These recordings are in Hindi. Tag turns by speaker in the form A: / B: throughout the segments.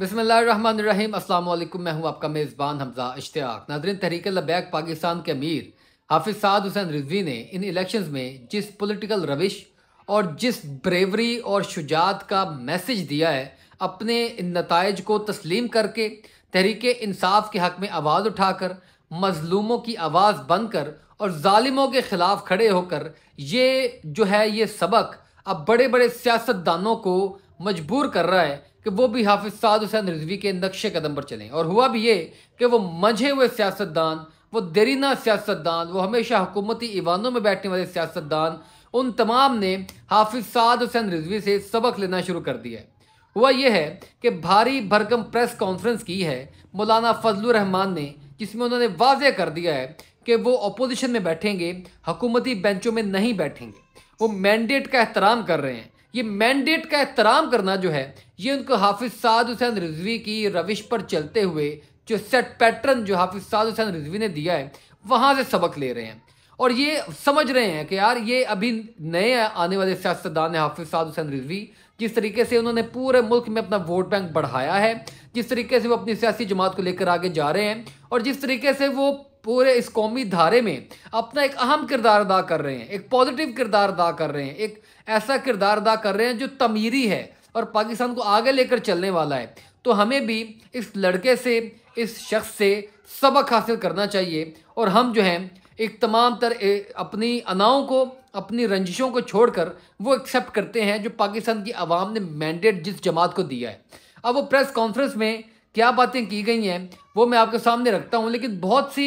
A: बसमीम अल्लाम मैं हूं आपका मेज़बान हमजा इश्तियाक नादरन तहरीक लबैक पाकिस्तान के अमीर हाफिज साद हुसैन रिजवी ने इन इलेक्शन में जिस पोलिटिकल रविश और जिस ब्रेवरी और शुजात का मैसेज दिया है अपने इन नतज को तस्लीम करके तहरीक इंसाफ के हक में आवाज़ उठाकर मजलूमों की आवाज़ बनकर और ालिमों के ख़िलाफ़ खड़े होकर ये जो है ये सबक अब बड़े बड़े सियासतदानों को मजबूर कर रहा है कि वो भी हाफिज साद हुसैन रिजवी के नक्शे कदम पर चलें और हुआ भी ये कि वो मंझे हुए सियासतदान वो देरीना सियासतदान वो हमेशा हुकूमती ईवानों में बैठने वाले सियासतदान उन तमाम ने हाफिज साद हुसैन रिजवी से सबक लेना शुरू कर दिया है हुआ यह है कि भारी भरकम प्रेस कॉन्फ्रेंस की है मौलाना फजल रहमान ने जिसमें उन्होंने वाज़ कर दिया है कि वो अपोजिशन में बैठेंगे हकूमती बेंचों में नहीं बैठेंगे वो मैंडेट का एहतराम कर रहे हैं ये मैंडेट का एहतराम करना जो है ये उनको हाफिज साद हुसैन रिजवी की रविश पर चलते हुए जो सेट पैटर्न जो हाफिज साद हुसैन रिजवी ने दिया है वहाँ से सबक ले रहे हैं और ये समझ रहे हैं कि यार ये अभी नए आने वाले सियासतदान हैं हाफिज साद हुसैन रिजवी जिस तरीके से उन्होंने पूरे मुल्क में अपना वोट बैंक बढ़ाया है जिस तरीके से वो अपनी सियासी जमात को लेकर आगे जा रहे हैं और जिस तरीके से वो पूरे इस कौमी धारे में अपना एक अहम किरदार अदा कर रहे हैं एक पॉजिटिव किरदार अदा कर रहे हैं एक ऐसा किरदार अदा कर रहे हैं जो तमीरी है और पाकिस्तान को आगे लेकर चलने वाला है तो हमें भी इस लड़के से इस शख्स से सबक हासिल करना चाहिए और हम जो हैं एक तमाम तर अपनी अनाओं को अपनी रंजिशों को छोड़कर वो एक्सेप्ट करते हैं जो पाकिस्तान की आवाम ने मैंडेट जिस जमात को दिया है अब वो प्रेस कॉन्फ्रेंस में क्या बातें की गई हैं वो मैं आपके सामने रखता हूँ लेकिन बहुत सी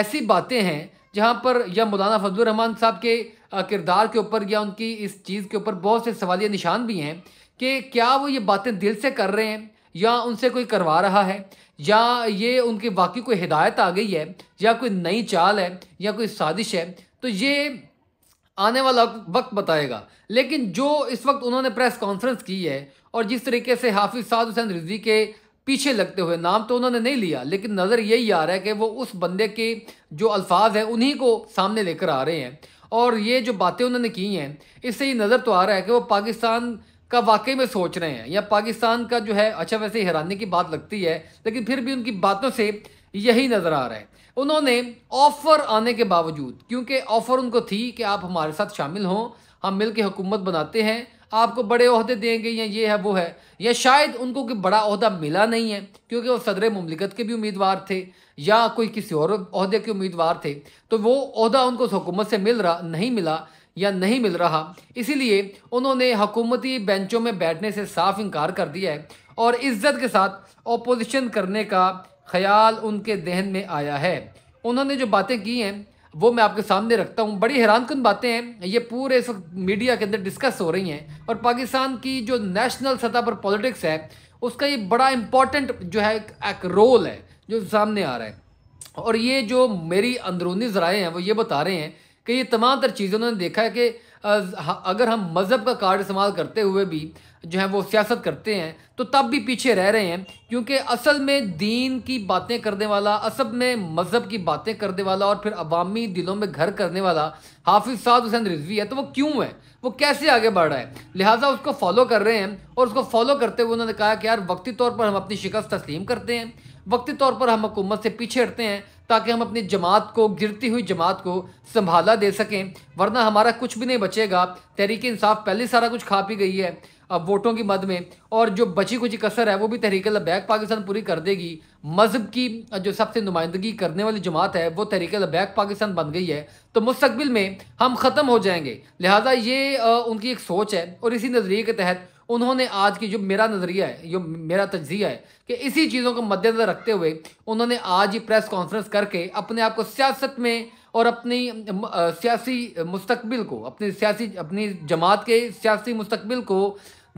A: ऐसी बातें हैं जहाँ पर या मौलाना फजलरहमान साहब के किरदार के ऊपर या उनकी इस चीज़ के ऊपर बहुत से सवाल या निशान भी हैं कि क्या वो ये बातें दिल से कर रहे हैं या उनसे कोई करवा रहा है या ये उनके वाकई कोई हिदायत आ गई है या कोई नई चाल है या कोई साजिश है तो ये आने वाला वक्त बताएगा लेकिन जो इस वक्त उन्होंने प्रेस कॉन्फ्रेंस की है और जिस तरीके से हाफिज़ साद हुसैन रिजी के पीछे लगते हुए नाम तो उन्होंने नहीं लिया लेकिन नज़र यही आ रहा है कि वो उस बंदे के जो अल्फाज हैं उन्हीं को सामने लेकर आ रहे हैं और ये जो बातें उन्होंने की हैं इससे ये नज़र तो आ रहा है कि वो पाकिस्तान का वाकई में सोच रहे हैं या पाकिस्तान का जो है अच्छा वैसे हैरानी की बात लगती है लेकिन फिर भी उनकी बातों से यही नज़र आ रहा है उन्होंने ऑफ़र आने के बावजूद क्योंकि ऑफ़र उनको थी कि आप हमारे साथ शामिल हों हम मिल के हुकूमत बनाते हैं आपको बड़े अहदे देंगे या ये है वो है या शायद उनको कोई बड़ा अहदा मिला नहीं है क्योंकि वो सदर ममलिकत के भी उम्मीदवार थे या कोई किसी और अहदे के उम्मीदवार थे तो वो अहदा उनको उस हुकूमत से मिल रहा नहीं मिला या नहीं मिल रहा इसीलिए उन्होंने हकूमती बेंचों में बैठने से साफ इनकार कर दिया है और इज्जत के साथ अपोजिशन करने का ख्याल उनके दहन में आया है उन्होंने जो बातें की हैं वो मैं आपके सामने रखता हूँ बड़ी हैरानकन बातें हैं ये पूरे इस वक्त मीडिया के अंदर डिस्कस हो रही हैं और पाकिस्तान की जो नेशनल सतह पर पॉलिटिक्स है उसका ये बड़ा इम्पॉर्टेंट जो है एक, एक रोल है जो सामने आ रहा है और ये जो मेरी अंदरूनी ज़राए हैं वो ये बता रहे हैं कि ये तमाम तर चीज़ें उन्होंने देखा है कि अगर हम मज़हब का कार्ड इस्तेमाल करते हुए भी जो है वो सियासत करते हैं तो तब भी पीछे रह रहे हैं क्योंकि असल में दीन की बातें करने वाला असल में मज़हब की बातें करने वाला और फिर अवामी दिलों में घर करने वाला हाफिज़ साद हुसैन रिजवी है तो वो क्यों है वो कैसे आगे बढ़ रहा है लिहाजा उसको फॉलो कर रहे हैं और उसको फॉलो करते हुए उन्होंने कहा कि यार वक्ती तौर पर हम अपनी शिकस्त तस्लीम करते हैं वक्ती तौर पर हम हुकूमत से पीछे हटते हैं ताकि हम अपनी जमात को गिरती हुई जमात को संभाला दे सकें वरना हमारा कुछ भी नहीं बचेगा तहरीक इंसाफ पहले सारा कुछ खा पी गई है अब वोटों की मद में और जो बची कुछ कसर है वो भी तहरीक लबैक पाकिस्तान पूरी कर देगी मज़हब की जो सबसे नुमाइंदगी करने वाली जमात है वो तहरीक लबैक पाकिस्तान बन गई है तो मुस्तबिल में हम ख़त्म हो जाएंगे लिहाजा ये उनकी एक सोच है और इसी नज़रिए के तहत उन्होंने आज की जो मेरा नज़रिया है जो मेरा तजिया है कि इसी चीज़ों को मद्देनज़र रखते हुए उन्होंने आज ही प्रेस कॉन्फ्रेंस करके अपने आप को सियासत में और अपनी सियासी मुस्तबिल को अपनी सियासी अपनी जमात के सियासी मुस्तबिल को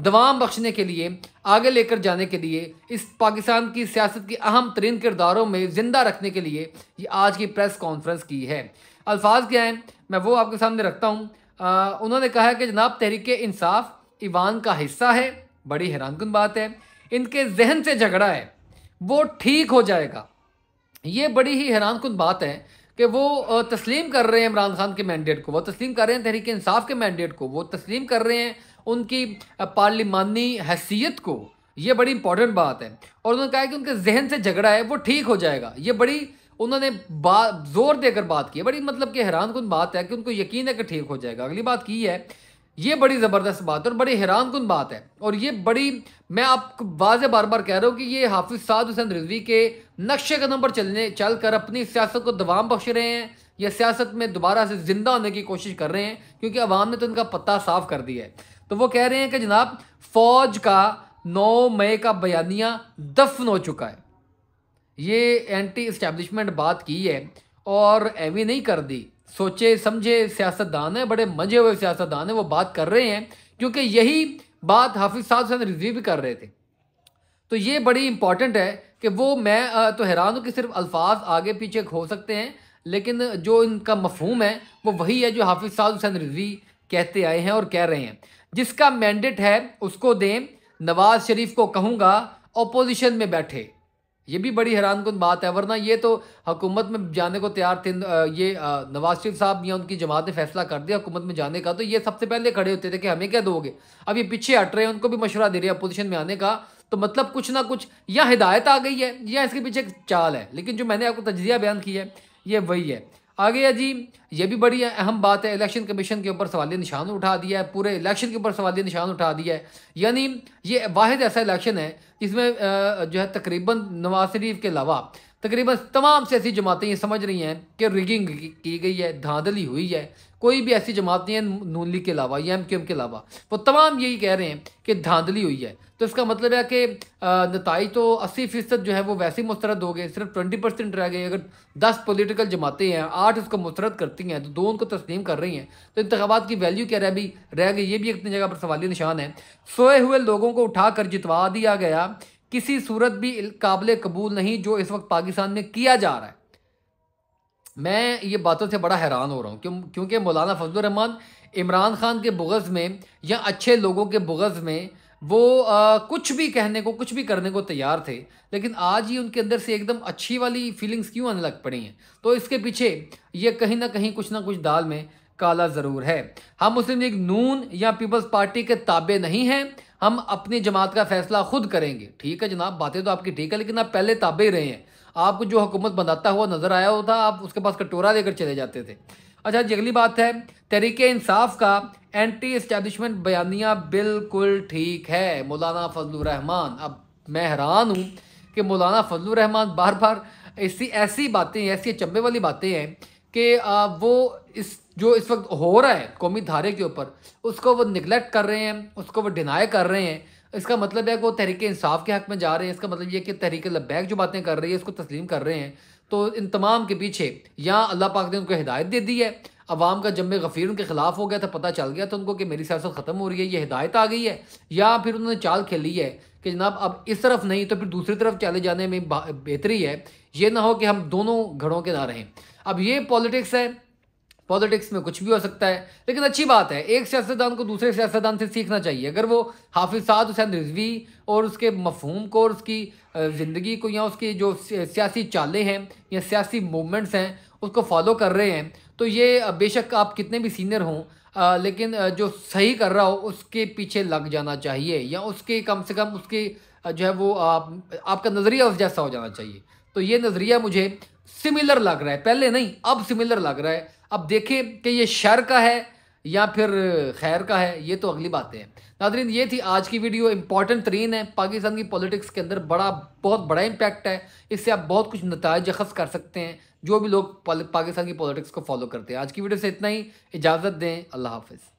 A: दवाम बख्शने के लिए आगे लेकर जाने के लिए इस पाकिस्तान की सियासत के अहम तरीन किरदारों में ज़िंदा रखने के लिए ये आज की प्रेस कॉन्फ्रेंस की है अल्फाज क्या हैं मैं वो आपके सामने रखता हूँ उन्होंने कहा है कि जनाब तहरीक इंसाफ इवान का हिस्सा है बड़ी हैरानकुन बात है इनके जहन से झगड़ा है वो ठीक हो जाएगा ये बड़ी ही हैरानकुन बात है कि वो तस्लीम कर रहे हैं इमरान खान के मैंडेट को वो तस्लीम कर रहे हैं तहरीक इंसाफ के मैंडेट को वो तस्लीम कर रहे हैं उनकी पार्लिमानी हैसियत को ये बड़ी इंपॉर्टेंट बात है और उन्होंने कहा कि उनके जहन से झगड़ा है वो ठीक हो जाएगा ये बड़ी उन्होंने बात जोर देकर बात की बड़ी मतलब कि हैरान कन बात है कि उनको यकीन है कि ठीक हो जाएगा अगली बात की है ये बड़ी ज़बरदस्त बात है और बड़ी हैरान कन बात है और ये बड़ी मैं आपको वाज बार बार कह रहा हूँ कि ये हाफिज साद हुसैन रिजवी के नक्शे कदम पर चलने चल कर अपनी सियासत को दबाम बख्श रहे हैं या सियासत में दोबारा से ज़िंदा होने की कोशिश कर रहे हैं क्योंकि अवाम ने तो इनका पत्ता साफ कर दिया है तो वो कह रहे हैं कि जनाब फौज का नौ मई का बयानिया दफन हो चुका है ये एंटी इस्टेब्लिशमेंट बात की है और एवी नहीं कर दी सोचे समझे सियासतदान है बड़े मजे हुए सियासतदान हैं वो बात कर रहे हैं क्योंकि यही बात हाफिज साहब हुसैन रिजवी भी कर रहे थे तो ये बड़ी इंपॉर्टेंट है कि वो मैं तो हैरान हूँ कि सिर्फ अल्फाज आगे पीछे हो सकते हैं लेकिन जो इनका मफहूम है वो वही है जो हाफिज साहब हुसैन रिजवी कहते आए हैं और कह रहे हैं जिसका मैंडेट है उसको दें नवाज शरीफ को कहूँगा अपोजिशन में बैठे ये भी बड़ी हैरान कन बात है वरना ये तो हुकूमत में जाने को तैयार थे ये नवाज शरीफ साहब या उनकी जमात ने फैसला कर दिया हुकूमत में जाने का तो ये सबसे पहले खड़े होते थे कि हमें क्या दोगे अब ये पीछे हट रहे हैं उनको भी मशवरा दे रहे हैं अपोजिशन में आने का तो मतलब कुछ ना कुछ या हिदायत आ गई है या इसके पीछे चाल है लेकिन जो मैंने आपको तजिया बयान किया है ये वही है आगे है जी ये भी बड़ी अहम बात है इलेक्शन कमीशन के ऊपर सवाल निशान उठा दिया है पूरे इलेक्शन के ऊपर सवाल निशान उठा दिया है यानी ये वाद ऐसा इलेक्शन है जिसमें जो है तकरीबन नवाज शरीफ के अलावा तकरीबन तमाम सियासी जमातें ये समझ रही हैं कि रिगिंग की गई है धांधली हुई है कोई भी ऐसी जमात नहीं है नून लीग के अलावा या एम क्यू एम के अलावा वो तमाम यही कह रहे हैं कि धांधली हुई है तो इसका मतलब है कि नतज तो अस्सी फ़ीसद जो है वो वैसे ही मुस्तरद हो गए सिर्फ ट्वेंटी परसेंट रह गए अगर दस पोलिटिकल जमातें हैं आठ उसको मुस्रद करती हैं तो दो उनको तस्लीम कर रही हैं तो इंतबात की वैल्यू क्या रह भी रह गई ये भी अपनी जगह पर सवाली निशान है सोए हुए लोगों को उठा कर जितवा दिया गया किसी सूरत भी काबिल कबूल नहीं जो इस वक्त पाकिस्तान में किया जा रहा है मैं ये बातों से बड़ा हैरान हो रहा हूँ क्यों क्योंकि मौलाना फजलरहमान इमरान खान के बुगज़ में या अच्छे लोगों के बुगज़ में वो आ, कुछ भी कहने को कुछ भी करने को तैयार थे लेकिन आज ही उनके अंदर से एकदम अच्छी वाली फीलिंग्स क्यों आने लग पड़ी हैं तो इसके पीछे ये कहीं ना कहीं कुछ ना कुछ दाल में काला ज़रूर है हम मुस्लिम लीग नून या पीपल्स पार्टी के ताबे नहीं हैं हम अपनी जमात का फैसला खुद करेंगे ठीक है जनाब बातें तो आपकी ठीक है लेकिन आप पहले ताबे ही रहे हैं आपको जो हुकूमत बनाता हुआ नज़र आया होता आप उसके पास कटोरा लेकर चले जाते थे अच्छा जी अगली बात है तरीके इंसाफ का एंटी इस्टेब्लिशमेंट बयानिया बिल्कुल ठीक है मौलाना फजल रहमान अब मैं हैरान हूँ कि मौलाना फजल रहमान बार बार ऐसी ऐसी बातें ऐसी चंबे वाली बातें हैं कि वो इस जो इस वक्त हो रहा है कौमी धारे के ऊपर उसको वो निगलेक्ट कर रहे हैं उसको वो डिनाई कर रहे हैं इसका मतलब है कि वो तहरीक इंसाफ के हक में जा रहे हैं इसका मतलब ये कि तहरीक लब्बैक जो बातें कर रही है इसको तस्लीम कर रहे हैं तो इन तमाम के पीछे यहाँ अल्लाह पाक ने उनको हिदायत दे दी है अवाम का जम गफ़ीर उनके खिलाफ हो गया था पता चल गया था उनको कि मेरी सियासत ख़त्म हो रही है ये हिदायत आ गई है या फिर उन्होंने चाल खेली है कि जनाब अब इस तरफ नहीं तो फिर दूसरी तरफ चले जाने में बेहतरी है ये ना हो कि हम दोनों घड़ों के ना रहें अब ये पॉलिटिक्स है पॉलिटिक्स में कुछ भी हो सकता है लेकिन अच्छी बात है एक सियासतदान को दूसरे सियासतदान से सीखना चाहिए अगर वो हाफिज साद हुसैन रिजवी और उसके मफहूम को और उसकी ज़िंदगी को या उसकी जो सियासी चालें हैं या सियासी मूवमेंट्स हैं उसको फॉलो कर रहे हैं तो ये बेशक आप कितने भी सीनियर हों लेकिन जो सही कर रहा हो उसके पीछे लग जाना चाहिए या उसके कम से कम उसके जो है वो आप, आपका नज़रिया उस जैसा हो जाना चाहिए तो ये नज़रिया मुझे सिमिलर लग रहा है पहले नहीं अब सिमिलर लग रहा है अब देखें कि ये शर का है या फिर खैर का है ये तो अगली बातें हैं नादरीन ये थी आज की वीडियो इंपॉर्टेंट तरीन है पाकिस्तान की पॉलिटिक्स के अंदर बड़ा बहुत बड़ा इम्पैक्ट है इससे आप बहुत कुछ नतज अखज़ कर सकते हैं जो भी लोग पाकिस्तान की पॉलिटिक्स को फॉलो करते हैं आज की वीडियो से इतना ही इजाज़त दें अल्लाह हाफिज़